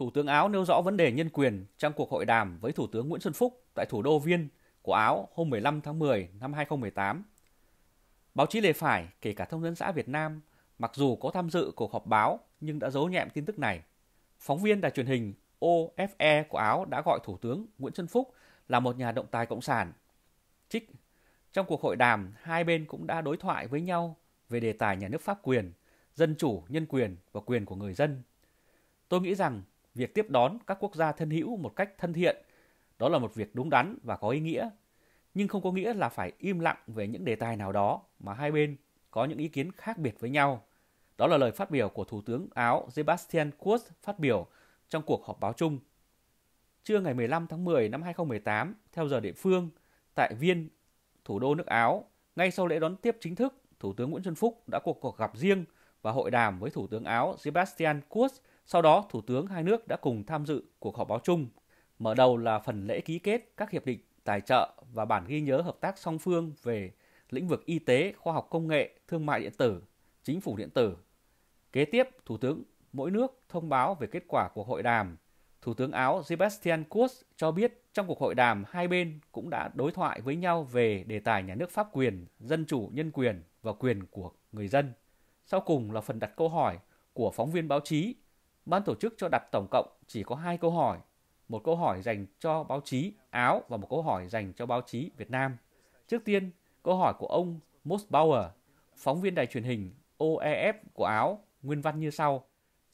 Thủ tướng Áo nêu rõ vấn đề nhân quyền trong cuộc hội đàm với Thủ tướng Nguyễn Xuân Phúc tại thủ đô Viên của Áo hôm 15 tháng 10 năm 2018. Báo chí lề phải, kể cả thông tấn xã Việt Nam, mặc dù có tham dự cuộc họp báo nhưng đã giấu nhẹm tin tức này. Phóng viên đài truyền hình OFE của Áo đã gọi Thủ tướng Nguyễn Xuân Phúc là một nhà động tài cộng sản. Trích Trong cuộc hội đàm, hai bên cũng đã đối thoại với nhau về đề tài nhà nước pháp quyền, dân chủ, nhân quyền và quyền của người dân. Tôi nghĩ rằng Việc tiếp đón các quốc gia thân hữu một cách thân thiện, đó là một việc đúng đắn và có ý nghĩa, nhưng không có nghĩa là phải im lặng về những đề tài nào đó mà hai bên có những ý kiến khác biệt với nhau. Đó là lời phát biểu của Thủ tướng Áo Sebastian Kurz phát biểu trong cuộc họp báo chung. Trưa ngày 15 tháng 10 năm 2018, theo giờ địa phương, tại Viên, thủ đô nước Áo, ngay sau lễ đón tiếp chính thức, Thủ tướng Nguyễn Xuân Phúc đã cuộc cuộc gặp riêng và hội đàm với Thủ tướng Áo Sebastian Kurz sau đó, Thủ tướng hai nước đã cùng tham dự cuộc họp báo chung. Mở đầu là phần lễ ký kết các hiệp định tài trợ và bản ghi nhớ hợp tác song phương về lĩnh vực y tế, khoa học công nghệ, thương mại điện tử, chính phủ điện tử. Kế tiếp, Thủ tướng mỗi nước thông báo về kết quả của hội đàm. Thủ tướng Áo Sebastian Kurz cho biết trong cuộc hội đàm hai bên cũng đã đối thoại với nhau về đề tài nhà nước pháp quyền, dân chủ, nhân quyền và quyền của người dân. Sau cùng là phần đặt câu hỏi của phóng viên báo chí Ban tổ chức cho đặt tổng cộng chỉ có hai câu hỏi, một câu hỏi dành cho báo chí Áo và một câu hỏi dành cho báo chí Việt Nam. Trước tiên, câu hỏi của ông Mosbauer, phóng viên đài truyền hình OEF của Áo, nguyên văn như sau.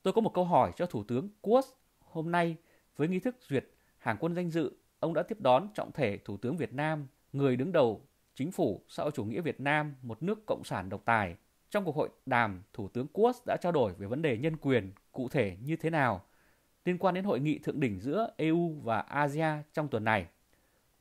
Tôi có một câu hỏi cho Thủ tướng Kurz hôm nay với nghi thức duyệt hàng quân danh dự, ông đã tiếp đón trọng thể Thủ tướng Việt Nam, người đứng đầu chính phủ xã hội chủ nghĩa Việt Nam, một nước cộng sản độc tài. Trong cuộc hội đàm, Thủ tướng Kurs đã trao đổi về vấn đề nhân quyền cụ thể như thế nào liên quan đến hội nghị thượng đỉnh giữa EU và ASEAN trong tuần này.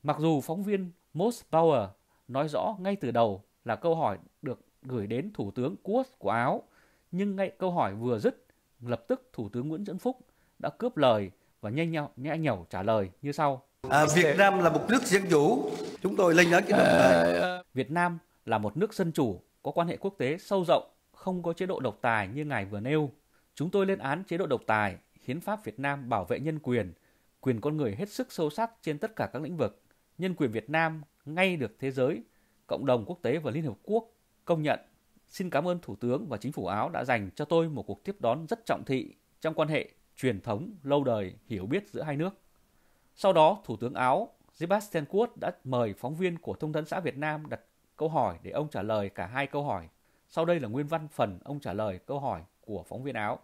Mặc dù phóng viên Most Power nói rõ ngay từ đầu là câu hỏi được gửi đến Thủ tướng Kurs của Áo, nhưng ngay câu hỏi vừa dứt, lập tức Thủ tướng Nguyễn Xuân Phúc đã cướp lời và nhanh nhậu, nhẹ nhẩu trả lời như sau. À, Việt Nam là một nước dân chủ, chúng tôi lên nhớ cái này Việt Nam là một nước dân chủ, có quan hệ quốc tế sâu rộng, không có chế độ độc tài như ngài vừa nêu. Chúng tôi lên án chế độ độc tài, hiến pháp Việt Nam bảo vệ nhân quyền, quyền con người hết sức sâu sắc trên tất cả các lĩnh vực. Nhân quyền Việt Nam ngay được thế giới, cộng đồng quốc tế và Liên Hợp Quốc công nhận. Xin cảm ơn Thủ tướng và Chính phủ Áo đã dành cho tôi một cuộc tiếp đón rất trọng thị trong quan hệ truyền thống lâu đời hiểu biết giữa hai nước. Sau đó, Thủ tướng Áo Sebastian Kurz đã mời phóng viên của Thông tấn xã Việt Nam đặt câu hỏi để ông trả lời cả hai câu hỏi. Sau đây là nguyên văn phần ông trả lời câu hỏi của phóng viên Áo.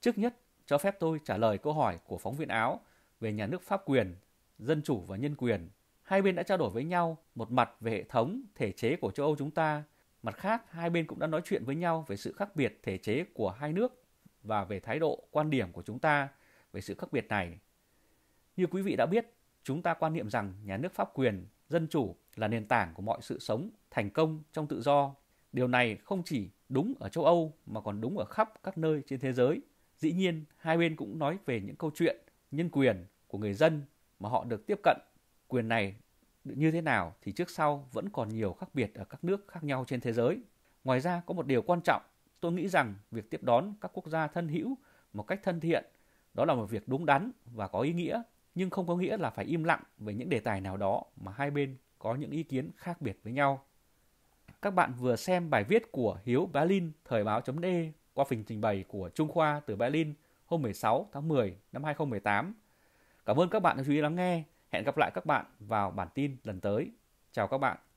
Trước nhất, cho phép tôi trả lời câu hỏi của phóng viên Áo về nhà nước pháp quyền, dân chủ và nhân quyền. Hai bên đã trao đổi với nhau một mặt về hệ thống, thể chế của châu Âu chúng ta. Mặt khác, hai bên cũng đã nói chuyện với nhau về sự khác biệt thể chế của hai nước và về thái độ, quan điểm của chúng ta về sự khác biệt này. Như quý vị đã biết, chúng ta quan niệm rằng nhà nước pháp quyền dân chủ là nền tảng của mọi sự sống thành công trong tự do. Điều này không chỉ đúng ở châu Âu mà còn đúng ở khắp các nơi trên thế giới. Dĩ nhiên, hai bên cũng nói về những câu chuyện nhân quyền của người dân mà họ được tiếp cận. Quyền này như thế nào thì trước sau vẫn còn nhiều khác biệt ở các nước khác nhau trên thế giới. Ngoài ra có một điều quan trọng, tôi nghĩ rằng việc tiếp đón các quốc gia thân hữu một cách thân thiện đó là một việc đúng đắn và có ý nghĩa nhưng không có nghĩa là phải im lặng về những đề tài nào đó mà hai bên có những ý kiến khác biệt với nhau. Các bạn vừa xem bài viết của Hiếu Berlin thời báo.de qua phần trình bày của Trung Khoa từ Berlin hôm 16 tháng 10 năm 2018. Cảm ơn các bạn đã chú ý lắng nghe. Hẹn gặp lại các bạn vào bản tin lần tới. Chào các bạn.